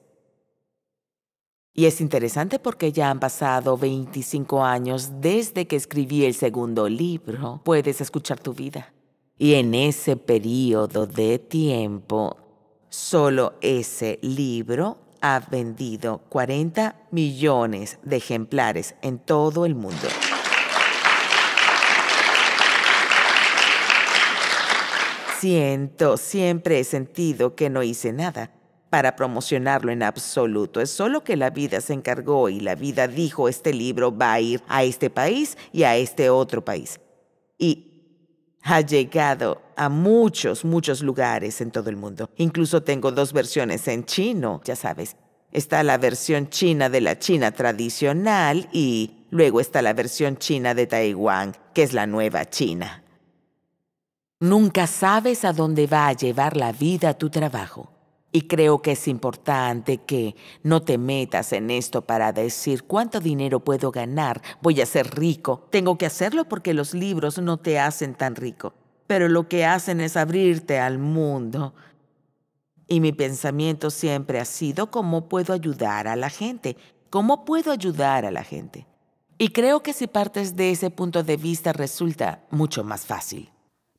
Y es interesante porque ya han pasado 25 años desde que escribí el segundo libro. Puedes escuchar tu vida y en ese periodo de tiempo, solo ese libro ha vendido 40 millones de ejemplares en todo el mundo. Siento, siempre he sentido que no hice nada para promocionarlo en absoluto. Es solo que la vida se encargó y la vida dijo, este libro va a ir a este país y a este otro país. Y ha llegado a muchos, muchos lugares en todo el mundo. Incluso tengo dos versiones en chino, ya sabes. Está la versión china de la China tradicional y luego está la versión china de Taiwán, que es la nueva China. Nunca sabes a dónde va a llevar la vida tu trabajo. Y creo que es importante que no te metas en esto para decir cuánto dinero puedo ganar, voy a ser rico, tengo que hacerlo porque los libros no te hacen tan rico, pero lo que hacen es abrirte al mundo. Y mi pensamiento siempre ha sido cómo puedo ayudar a la gente, cómo puedo ayudar a la gente. Y creo que si partes de ese punto de vista resulta mucho más fácil.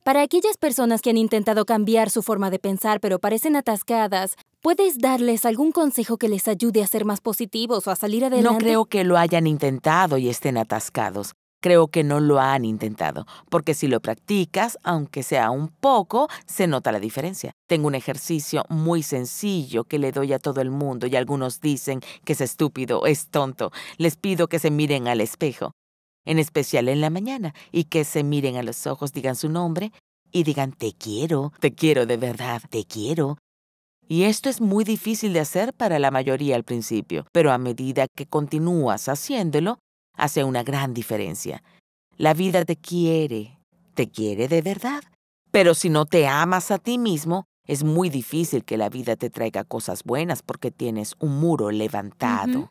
Para aquellas personas que han intentado cambiar su forma de pensar pero parecen atascadas, ¿puedes darles algún consejo que les ayude a ser más positivos o a salir adelante? No creo que lo hayan intentado y estén atascados. Creo que no lo han intentado, porque si lo practicas, aunque sea un poco, se nota la diferencia. Tengo un ejercicio muy sencillo que le doy a todo el mundo y algunos dicen que es estúpido, es tonto. Les pido que se miren al espejo en especial en la mañana, y que se miren a los ojos, digan su nombre y digan te quiero, te quiero de verdad, te quiero. Y esto es muy difícil de hacer para la mayoría al principio, pero a medida que continúas haciéndolo, hace una gran diferencia. La vida te quiere, te quiere de verdad. Pero si no te amas a ti mismo, es muy difícil que la vida te traiga cosas buenas porque tienes un muro levantado.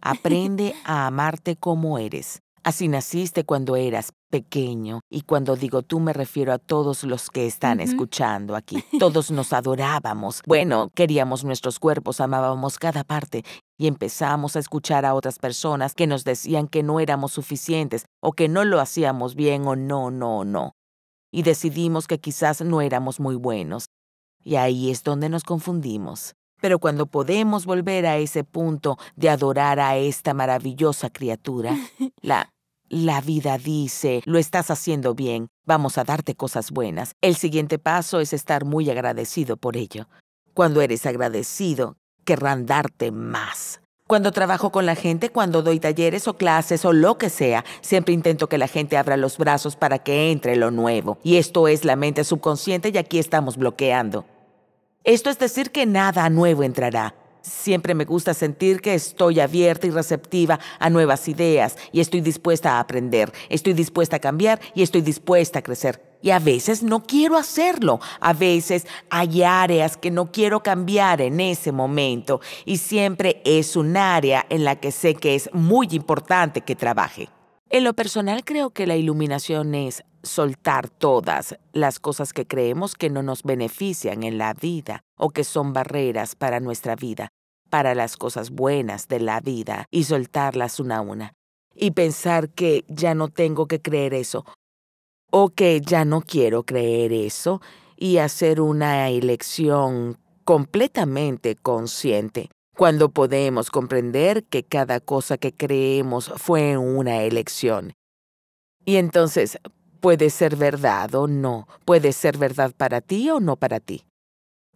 Aprende a amarte como eres. Así naciste cuando eras pequeño, y cuando digo tú me refiero a todos los que están escuchando aquí. Todos nos adorábamos. Bueno, queríamos nuestros cuerpos, amábamos cada parte, y empezamos a escuchar a otras personas que nos decían que no éramos suficientes, o que no lo hacíamos bien, o no, no, no. Y decidimos que quizás no éramos muy buenos. Y ahí es donde nos confundimos. Pero cuando podemos volver a ese punto de adorar a esta maravillosa criatura, la, la vida dice, lo estás haciendo bien, vamos a darte cosas buenas. El siguiente paso es estar muy agradecido por ello. Cuando eres agradecido, querrán darte más. Cuando trabajo con la gente, cuando doy talleres o clases o lo que sea, siempre intento que la gente abra los brazos para que entre lo nuevo. Y esto es la mente subconsciente y aquí estamos bloqueando. Esto es decir que nada nuevo entrará. Siempre me gusta sentir que estoy abierta y receptiva a nuevas ideas y estoy dispuesta a aprender, estoy dispuesta a cambiar y estoy dispuesta a crecer. Y a veces no quiero hacerlo, a veces hay áreas que no quiero cambiar en ese momento y siempre es un área en la que sé que es muy importante que trabaje. En lo personal creo que la iluminación es soltar todas las cosas que creemos que no nos benefician en la vida o que son barreras para nuestra vida, para las cosas buenas de la vida y soltarlas una a una. Y pensar que ya no tengo que creer eso o que ya no quiero creer eso y hacer una elección completamente consciente. Cuando podemos comprender que cada cosa que creemos fue una elección. Y entonces Puede ser verdad o no, puede ser verdad para ti o no para ti.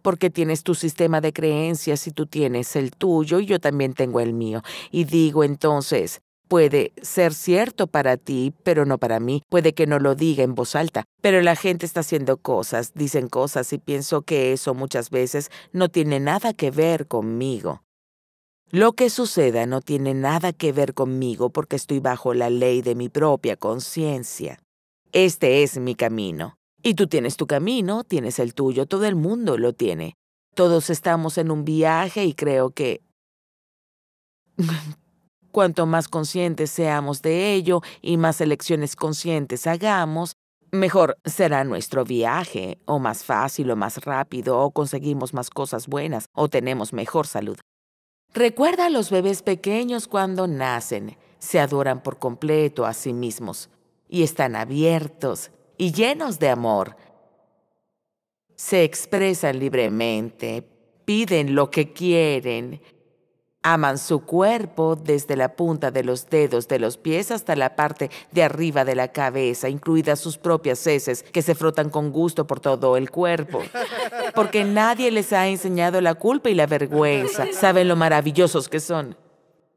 Porque tienes tu sistema de creencias y tú tienes el tuyo y yo también tengo el mío. Y digo entonces, puede ser cierto para ti, pero no para mí. Puede que no lo diga en voz alta, pero la gente está haciendo cosas, dicen cosas y pienso que eso muchas veces no tiene nada que ver conmigo. Lo que suceda no tiene nada que ver conmigo porque estoy bajo la ley de mi propia conciencia este es mi camino. Y tú tienes tu camino, tienes el tuyo, todo el mundo lo tiene. Todos estamos en un viaje y creo que cuanto más conscientes seamos de ello y más elecciones conscientes hagamos, mejor será nuestro viaje, o más fácil o más rápido, o conseguimos más cosas buenas, o tenemos mejor salud. Recuerda a los bebés pequeños cuando nacen, se adoran por completo a sí mismos, y están abiertos y llenos de amor. Se expresan libremente, piden lo que quieren, aman su cuerpo desde la punta de los dedos de los pies hasta la parte de arriba de la cabeza, incluidas sus propias heces que se frotan con gusto por todo el cuerpo. Porque nadie les ha enseñado la culpa y la vergüenza. Saben lo maravillosos que son.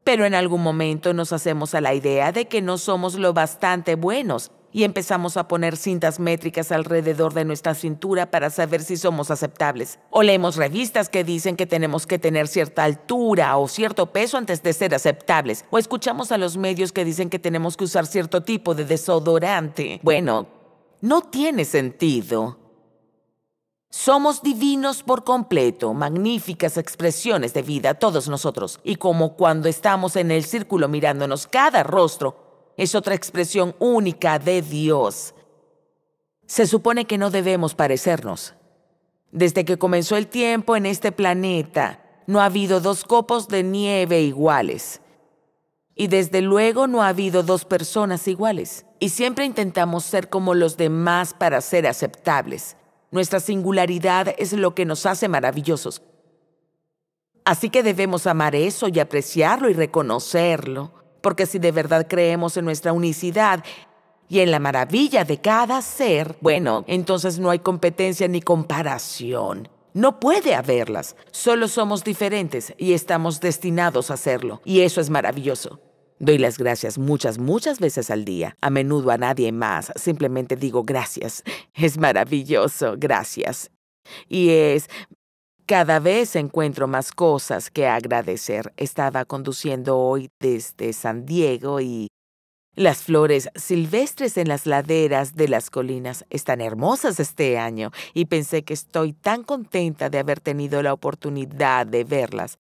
Pero en algún momento nos hacemos a la idea de que no somos lo bastante buenos y empezamos a poner cintas métricas alrededor de nuestra cintura para saber si somos aceptables. O leemos revistas que dicen que tenemos que tener cierta altura o cierto peso antes de ser aceptables. O escuchamos a los medios que dicen que tenemos que usar cierto tipo de desodorante. Bueno, no tiene sentido. Somos divinos por completo, magníficas expresiones de vida todos nosotros, y como cuando estamos en el círculo mirándonos cada rostro, es otra expresión única de Dios. Se supone que no debemos parecernos. Desde que comenzó el tiempo en este planeta, no ha habido dos copos de nieve iguales. Y desde luego no ha habido dos personas iguales. Y siempre intentamos ser como los demás para ser aceptables. Nuestra singularidad es lo que nos hace maravillosos. Así que debemos amar eso y apreciarlo y reconocerlo, porque si de verdad creemos en nuestra unicidad y en la maravilla de cada ser, bueno, entonces no hay competencia ni comparación. No puede haberlas. Solo somos diferentes y estamos destinados a serlo. Y eso es maravilloso. Doy las gracias muchas, muchas veces al día. A menudo a nadie más. Simplemente digo gracias. Es maravilloso, gracias. Y es... Cada vez encuentro más cosas que agradecer. Estaba conduciendo hoy desde San Diego y las flores silvestres en las laderas de las colinas están hermosas este año y pensé que estoy tan contenta de haber tenido la oportunidad de verlas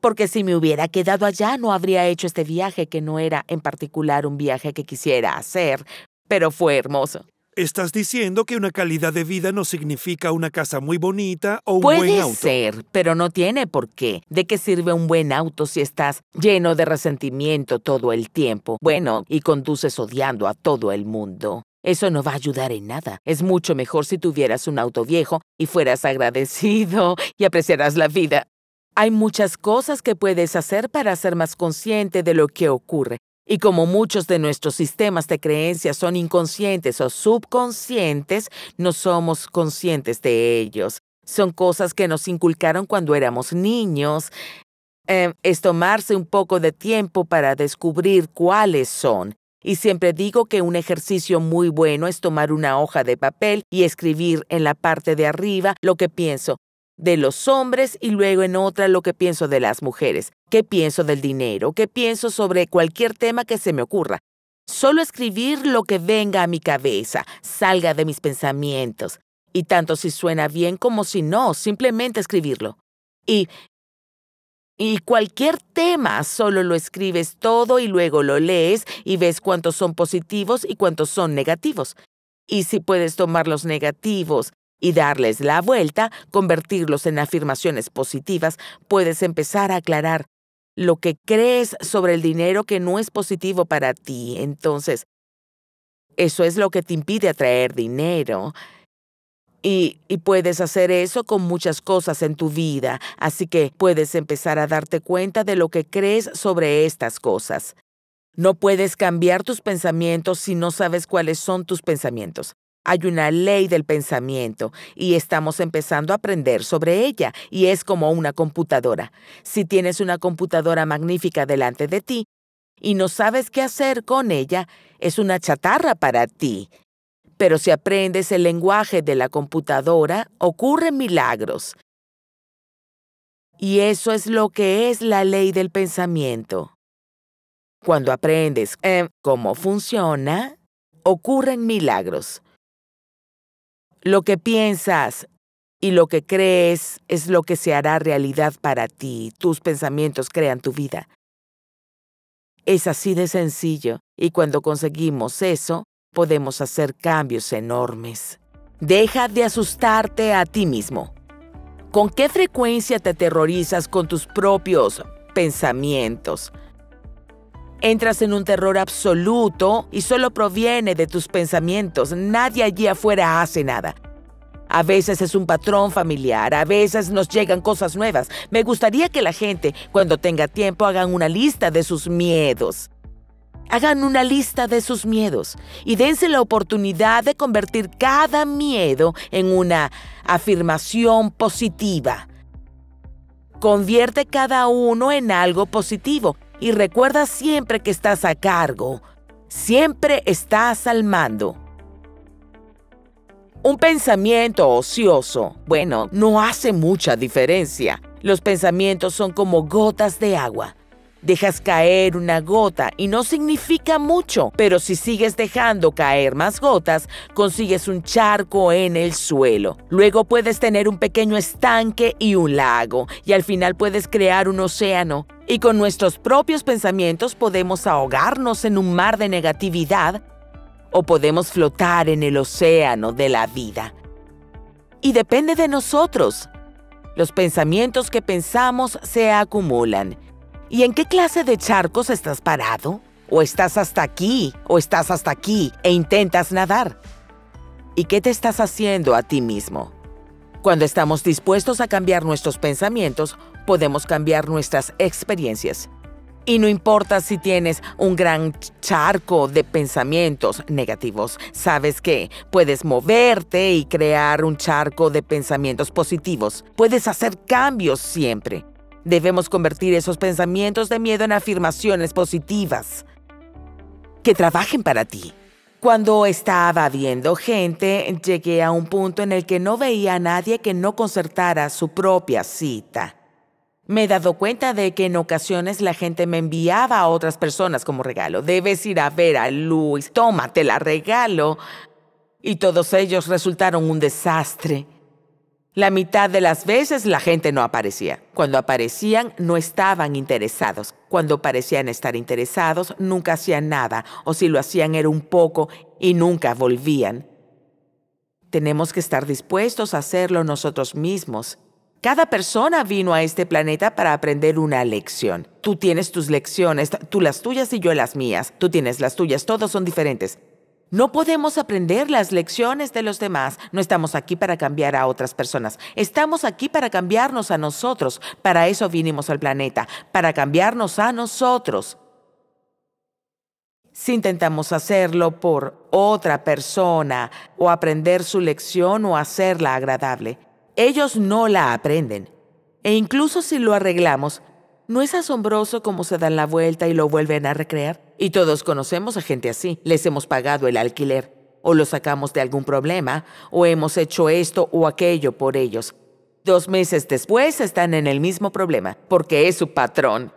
porque si me hubiera quedado allá no habría hecho este viaje que no era en particular un viaje que quisiera hacer, pero fue hermoso. Estás diciendo que una calidad de vida no significa una casa muy bonita o un buen auto. Puede ser, pero no tiene por qué. ¿De qué sirve un buen auto si estás lleno de resentimiento todo el tiempo? Bueno, y conduces odiando a todo el mundo. Eso no va a ayudar en nada. Es mucho mejor si tuvieras un auto viejo y fueras agradecido y apreciarás la vida. Hay muchas cosas que puedes hacer para ser más consciente de lo que ocurre. Y como muchos de nuestros sistemas de creencias son inconscientes o subconscientes, no somos conscientes de ellos. Son cosas que nos inculcaron cuando éramos niños. Em, es tomarse un poco de tiempo para descubrir cuáles son. Y siempre digo que un ejercicio muy bueno es tomar una hoja de papel y escribir en la parte de arriba lo que pienso, de los hombres y luego en otra lo que pienso de las mujeres, qué pienso del dinero, qué pienso sobre cualquier tema que se me ocurra. Solo escribir lo que venga a mi cabeza, salga de mis pensamientos, y tanto si suena bien como si no, simplemente escribirlo. Y y cualquier tema, solo lo escribes todo y luego lo lees y ves cuántos son positivos y cuántos son negativos. Y si puedes tomar los negativos y darles la vuelta, convertirlos en afirmaciones positivas, puedes empezar a aclarar lo que crees sobre el dinero que no es positivo para ti. Entonces, eso es lo que te impide atraer dinero. Y, puedes hacer eso con muchas cosas en tu vida, así que puedes empezar a darte cuenta de lo que crees sobre estas cosas. No puedes cambiar tus pensamientos si no sabes cuáles son tus pensamientos. Hay una ley del pensamiento y estamos empezando a aprender sobre ella y es como una computadora. Si tienes una computadora magnífica delante de ti y no sabes qué hacer con ella, es una chatarra para ti. Pero si aprendes el lenguaje de la computadora, ocurren milagros. Y eso es lo que es la ley del pensamiento. Cuando aprendes eh, cómo funciona, ocurren milagros. Lo que piensas y lo que crees es lo que se hará realidad para ti. Tus pensamientos crean tu vida. Es así de sencillo y cuando conseguimos eso, podemos hacer cambios enormes. Deja de asustarte a ti mismo. ¿Con qué frecuencia te aterrorizas con tus propios pensamientos? Entras en un terror absoluto y solo proviene de tus pensamientos. Nadie allí afuera hace nada. A veces es un patrón familiar, a veces nos llegan cosas nuevas. Me gustaría que la gente, cuando tenga tiempo, hagan una lista de sus miedos. Hagan una lista de sus miedos y dense la oportunidad de convertir cada miedo en una afirmación positiva. Convierte cada uno en algo positivo y recuerda siempre que estás a cargo, siempre estás al mando. Un pensamiento ocioso, bueno, no hace mucha diferencia. Los pensamientos son como gotas de agua. Dejas caer una gota y no significa mucho, pero si sigues dejando caer más gotas, consigues un charco en el suelo. Luego puedes tener un pequeño estanque y un lago, y al final puedes crear un océano. Y con nuestros propios pensamientos podemos ahogarnos en un mar de negatividad o podemos flotar en el océano de la vida. Y depende de nosotros. Los pensamientos que pensamos se acumulan ¿Y en qué clase de charcos estás parado? ¿O estás hasta aquí? ¿O estás hasta aquí e intentas nadar? ¿Y qué te estás haciendo a ti mismo? Cuando estamos dispuestos a cambiar nuestros pensamientos, podemos cambiar nuestras experiencias. Y no importa si tienes un gran charco de pensamientos negativos, sabes que puedes moverte y crear un charco de pensamientos positivos. Puedes hacer cambios siempre. Debemos convertir esos pensamientos de miedo en afirmaciones positivas que trabajen para ti. Cuando estaba viendo gente, llegué a un punto en el que no veía a nadie que no concertara su propia cita. Me he dado cuenta de que en ocasiones la gente me enviaba a otras personas como regalo. Debes ir a ver a Luis, tómate la regalo. Y todos ellos resultaron un desastre. La mitad de las veces la gente no aparecía. Cuando aparecían, no estaban interesados. Cuando parecían estar interesados, nunca hacían nada, o si lo hacían era un poco y nunca volvían. Tenemos que estar dispuestos a hacerlo nosotros mismos. Cada persona vino a este planeta para aprender una lección. Tú tienes tus lecciones, tú las tuyas y yo las mías. Tú tienes las tuyas, todos son diferentes. No podemos aprender las lecciones de los demás. No estamos aquí para cambiar a otras personas. Estamos aquí para cambiarnos a nosotros. Para eso vinimos al planeta, para cambiarnos a nosotros. Si intentamos hacerlo por otra persona o aprender su lección o hacerla agradable, ellos no la aprenden. E incluso si lo arreglamos, ¿no es asombroso cómo se dan la vuelta y lo vuelven a recrear? Y todos conocemos a gente así. Les hemos pagado el alquiler, o los sacamos de algún problema, o hemos hecho esto o aquello por ellos. Dos meses después están en el mismo problema, porque es su patrón.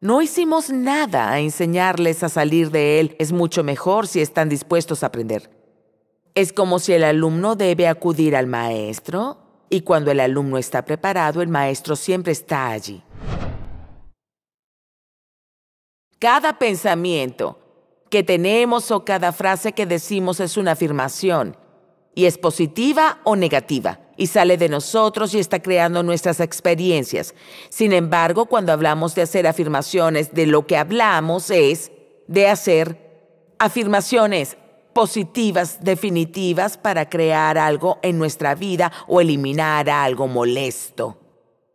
No hicimos nada a enseñarles a salir de él. Es mucho mejor si están dispuestos a aprender. Es como si el alumno debe acudir al maestro y cuando el alumno está preparado, el maestro siempre está allí. Cada pensamiento que tenemos o cada frase que decimos es una afirmación y es positiva o negativa y sale de nosotros y está creando nuestras experiencias. Sin embargo, cuando hablamos de hacer afirmaciones, de lo que hablamos es de hacer afirmaciones positivas, definitivas, para crear algo en nuestra vida o eliminar algo molesto.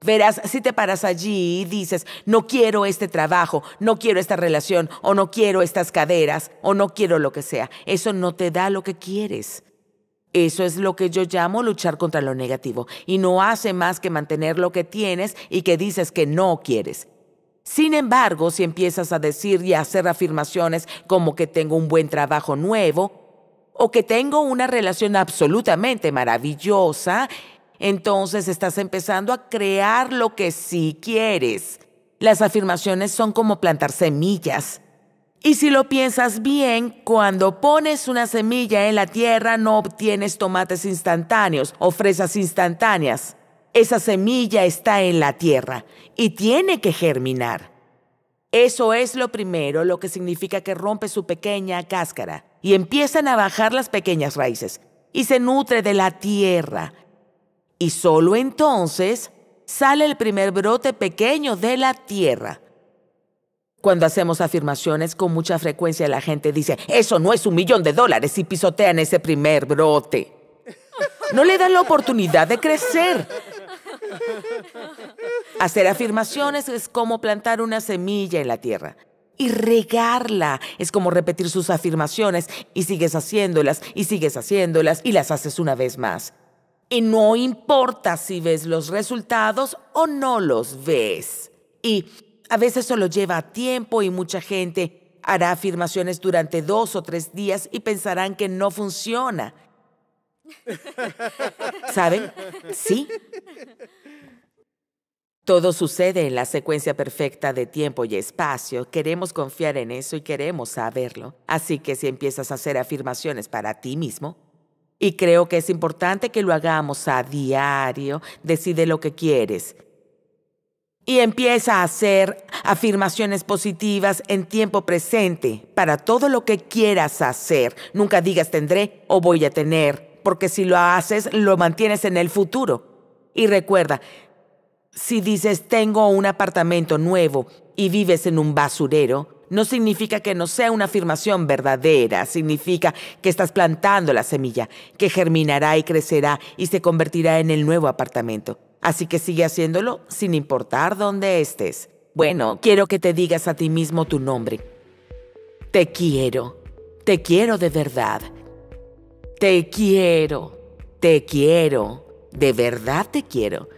Verás, si te paras allí y dices, no quiero este trabajo, no quiero esta relación, o no quiero estas caderas, o no quiero lo que sea, eso no te da lo que quieres. Eso es lo que yo llamo luchar contra lo negativo, y no hace más que mantener lo que tienes y que dices que no quieres. Sin embargo, si empiezas a decir y a hacer afirmaciones como que tengo un buen trabajo nuevo, o que tengo una relación absolutamente maravillosa entonces estás empezando a crear lo que sí quieres. Las afirmaciones son como plantar semillas. Y si lo piensas bien, cuando pones una semilla en la tierra no obtienes tomates instantáneos o fresas instantáneas. Esa semilla está en la tierra y tiene que germinar. Eso es lo primero, lo que significa que rompe su pequeña cáscara y empiezan a bajar las pequeñas raíces y se nutre de la tierra y solo entonces sale el primer brote pequeño de la tierra. Cuando hacemos afirmaciones con mucha frecuencia la gente dice, eso no es un millón de dólares y pisotean ese primer brote. No le dan la oportunidad de crecer. Hacer afirmaciones es como plantar una semilla en la tierra y regarla. Es como repetir sus afirmaciones y sigues haciéndolas y sigues haciéndolas y las haces una vez más y no importa si ves los resultados o no los ves. Y a veces solo lleva tiempo y mucha gente hará afirmaciones durante dos o tres días y pensarán que no funciona. ¿Saben? Sí. Todo sucede en la secuencia perfecta de tiempo y espacio. Queremos confiar en eso y queremos saberlo. Así que si empiezas a hacer afirmaciones para ti mismo, y creo que es importante que lo hagamos a diario. Decide lo que quieres. Y empieza a hacer afirmaciones positivas en tiempo presente para todo lo que quieras hacer. Nunca digas tendré o voy a tener, porque si lo haces, lo mantienes en el futuro. Y recuerda, si dices tengo un apartamento nuevo y vives en un basurero, no significa que no sea una afirmación verdadera, significa que estás plantando la semilla, que germinará y crecerá y se convertirá en el nuevo apartamento. Así que sigue haciéndolo sin importar dónde estés. Bueno, quiero que te digas a ti mismo tu nombre. Te quiero. Te quiero de verdad. Te quiero. Te quiero. De verdad te quiero.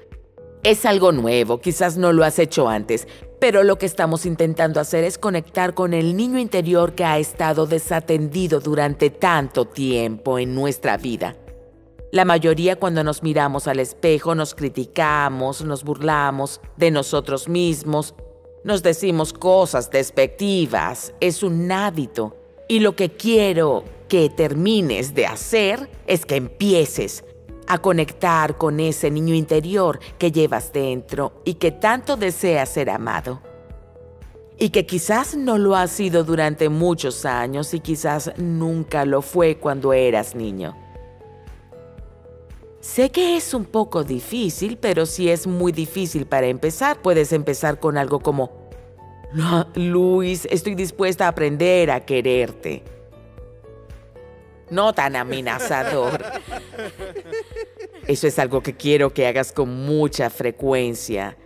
Es algo nuevo, quizás no lo has hecho antes, pero lo que estamos intentando hacer es conectar con el niño interior que ha estado desatendido durante tanto tiempo en nuestra vida. La mayoría cuando nos miramos al espejo nos criticamos, nos burlamos de nosotros mismos, nos decimos cosas despectivas, es un hábito. Y lo que quiero que termines de hacer es que empieces a conectar con ese niño interior que llevas dentro y que tanto desea ser amado. Y que quizás no lo ha sido durante muchos años y quizás nunca lo fue cuando eras niño. Sé que es un poco difícil, pero si es muy difícil para empezar, puedes empezar con algo como, ah, Luis, estoy dispuesta a aprender a quererte no tan amenazador. Eso es algo que quiero que hagas con mucha frecuencia.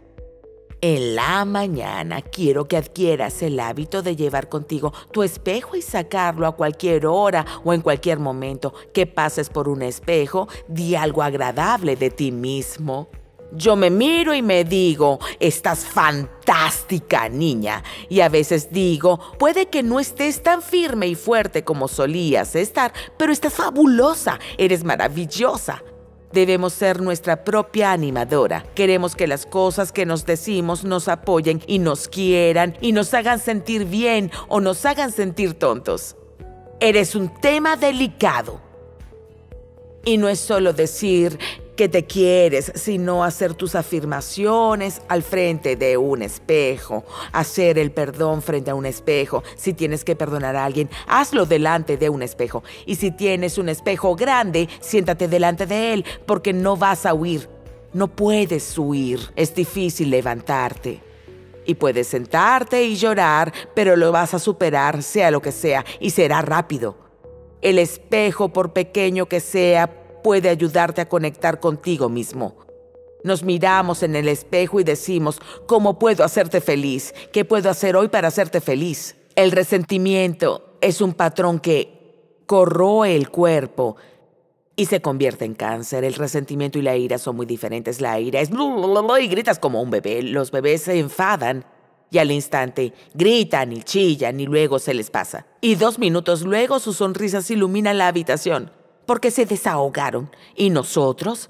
En la mañana quiero que adquieras el hábito de llevar contigo tu espejo y sacarlo a cualquier hora o en cualquier momento que pases por un espejo, di algo agradable de ti mismo. Yo me miro y me digo, estás fantástica niña. Y a veces digo, puede que no estés tan firme y fuerte como solías estar, pero estás fabulosa, eres maravillosa. Debemos ser nuestra propia animadora. Queremos que las cosas que nos decimos nos apoyen y nos quieran y nos hagan sentir bien o nos hagan sentir tontos. Eres un tema delicado. Y no es solo decir, que te quieres, sino hacer tus afirmaciones al frente de un espejo, hacer el perdón frente a un espejo. Si tienes que perdonar a alguien, hazlo delante de un espejo. Y si tienes un espejo grande, siéntate delante de él, porque no vas a huir. No puedes huir, es difícil levantarte. Y puedes sentarte y llorar, pero lo vas a superar, sea lo que sea, y será rápido. El espejo, por pequeño que sea, puede ayudarte a conectar contigo mismo. Nos miramos en el espejo y decimos, ¿cómo puedo hacerte feliz? ¿Qué puedo hacer hoy para hacerte feliz? El resentimiento es un patrón que corroe el cuerpo y se convierte en cáncer. El resentimiento y la ira son muy diferentes. La ira es y gritas como un bebé. Los bebés se enfadan y al instante gritan y chillan y luego se les pasa. Y dos minutos luego sus sonrisas iluminan la habitación porque se desahogaron y nosotros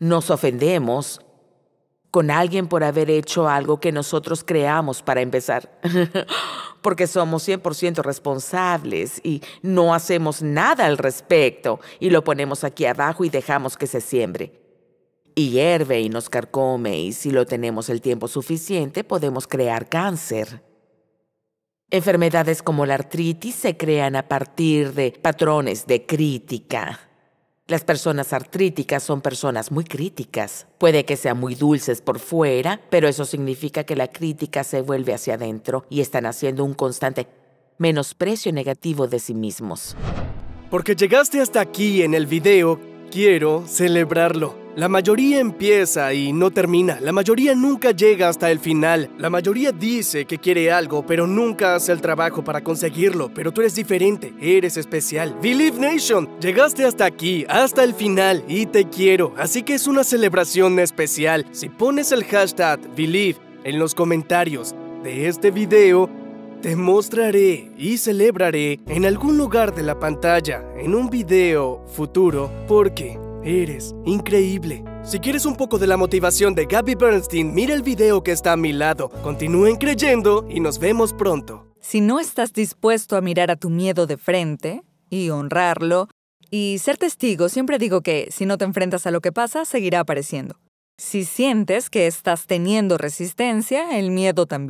nos ofendemos con alguien por haber hecho algo que nosotros creamos para empezar, porque somos 100% responsables y no hacemos nada al respecto y lo ponemos aquí abajo y dejamos que se siembre. Y hierve y nos carcome y si lo tenemos el tiempo suficiente podemos crear cáncer. Enfermedades como la artritis se crean a partir de patrones de crítica. Las personas artríticas son personas muy críticas. Puede que sean muy dulces por fuera, pero eso significa que la crítica se vuelve hacia adentro y están haciendo un constante menosprecio negativo de sí mismos. Porque llegaste hasta aquí en el video, quiero celebrarlo. La mayoría empieza y no termina. La mayoría nunca llega hasta el final. La mayoría dice que quiere algo, pero nunca hace el trabajo para conseguirlo. Pero tú eres diferente, eres especial. Believe Nation, llegaste hasta aquí, hasta el final, y te quiero. Así que es una celebración especial. Si pones el hashtag Believe en los comentarios de este video, te mostraré y celebraré en algún lugar de la pantalla, en un video futuro, porque Eres increíble. Si quieres un poco de la motivación de Gabby Bernstein, mira el video que está a mi lado. Continúen creyendo y nos vemos pronto. Si no estás dispuesto a mirar a tu miedo de frente y honrarlo, y ser testigo, siempre digo que si no te enfrentas a lo que pasa, seguirá apareciendo. Si sientes que estás teniendo resistencia, el miedo también.